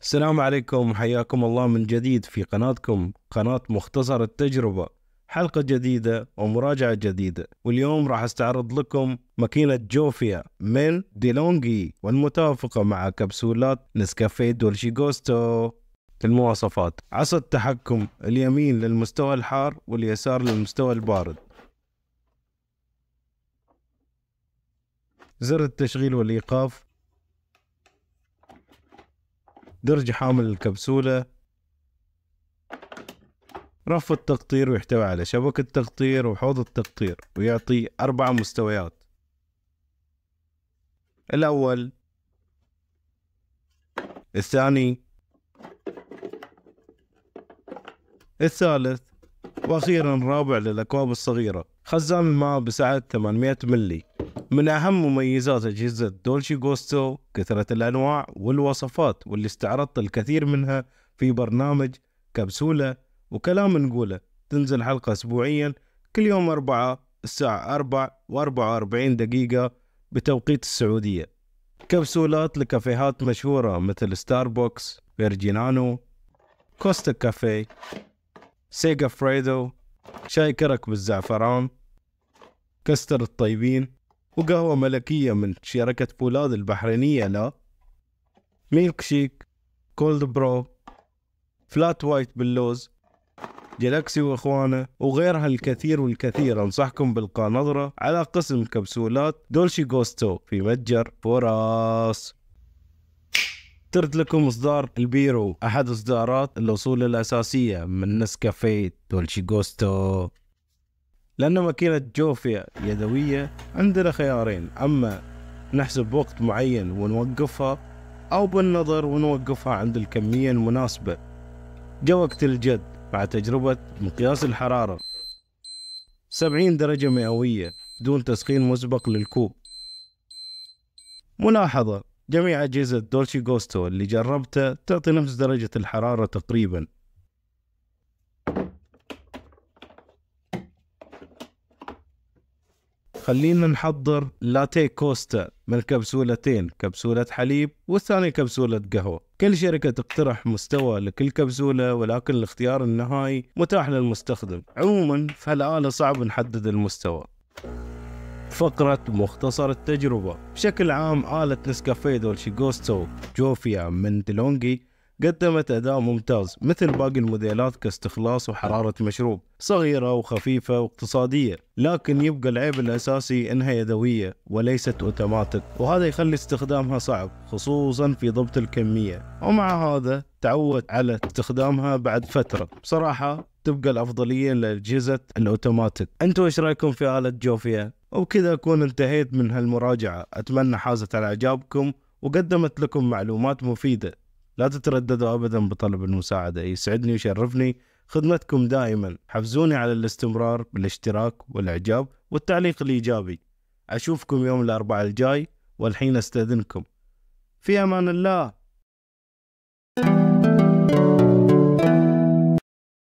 السلام عليكم حياكم الله من جديد في قناتكم قناة مختصر التجربة حلقة جديدة ومراجعة جديدة واليوم راح استعرض لكم ماكينة جوفيا من ديلونجي والمتوافقة مع كبسولات نسكافيه دولشي جوستو المواصفات عصا التحكم اليمين للمستوى الحار واليسار للمستوى البارد زر التشغيل والإيقاف درج حامل الكبسولة رف التقطير ويحتوي على شبكة التقطير وحوض التقطير ويعطي أربع مستويات الأول الثاني الثالث واخيرا رابع للاكواب الصغيره خزان الماء بسعه 800 ملي من اهم مميزات اجهزه دولشي جوستو كثره الانواع والوصفات واللي استعرضت الكثير منها في برنامج كبسوله وكلام نقوله تنزل حلقه اسبوعيا كل يوم اربعه الساعه 4 و44 دقيقه بتوقيت السعوديه كبسولات لكافيهات مشهورة مثل ستاربوكس، فيرجينانو، كوستا كافيه سيجا فريدو شاي كرك بالزعفران كستر الطيبين وقهوة ملكية من شركة فولاذ البحرينية لا ميلك شيك كولد برو فلات وايت باللوز جلاكسي واخوانه وغيرها الكثير والكثير انصحكم بالقى نظره على قسم كبسولات دولشي جوستو في متجر فراس اخترت لكم اصدار البيرو احد اصدارات الاصول الاساسيه من نسكافيه دولشي جوستو لأن ماكينة جوفيا يدوية عندنا خيارين أما نحسب وقت معين ونوقفها أو بالنظر ونوقفها عند الكمية المناسبة جا وقت الجد مع تجربة مقياس الحرارة 70 درجة مئوية دون تسخين مسبق للكوب ملاحظة جميع أجهزة دولشي جوستو اللي جربته تعطي نفس درجة الحرارة تقريبا خلينا نحضر لاتيه كوستا من كبسولتين كبسولة حليب والثانية كبسولة قهوة كل شركة تقترح مستوى لكل كبسولة ولكن الاختيار النهائي متاح للمستخدم عموما فالآلة صعب نحدد المستوى فقرة مختصر التجربة بشكل عام آلة نسكافيه دولشي جوستو جوفيا من تلونجي قدمت أداء ممتاز مثل باقي الموديلات كاستخلاص وحرارة مشروب صغيرة وخفيفة واقتصادية لكن يبقى العيب الأساسي إنها يدوية وليست أوتوماتيك وهذا يخلي استخدامها صعب خصوصا في ضبط الكمية ومع هذا تعود على استخدامها بعد فترة بصراحة تبقى الأفضلية لأجهزة الأوتوماتيك أنتوا إيش رأيكم في آلة جوفيا؟ وبكذا أكون انتهيت من هالمراجعة أتمنى حازت على إعجابكم وقدمت لكم معلومات مفيدة لا تترددوا أبدا بطلب المساعدة يسعدني ويشرفني خدمتكم دائما حفزوني على الاستمرار بالاشتراك والإعجاب والتعليق الإيجابي أشوفكم يوم الأربعاء الجاي والحين أستأذنكم في أمان الله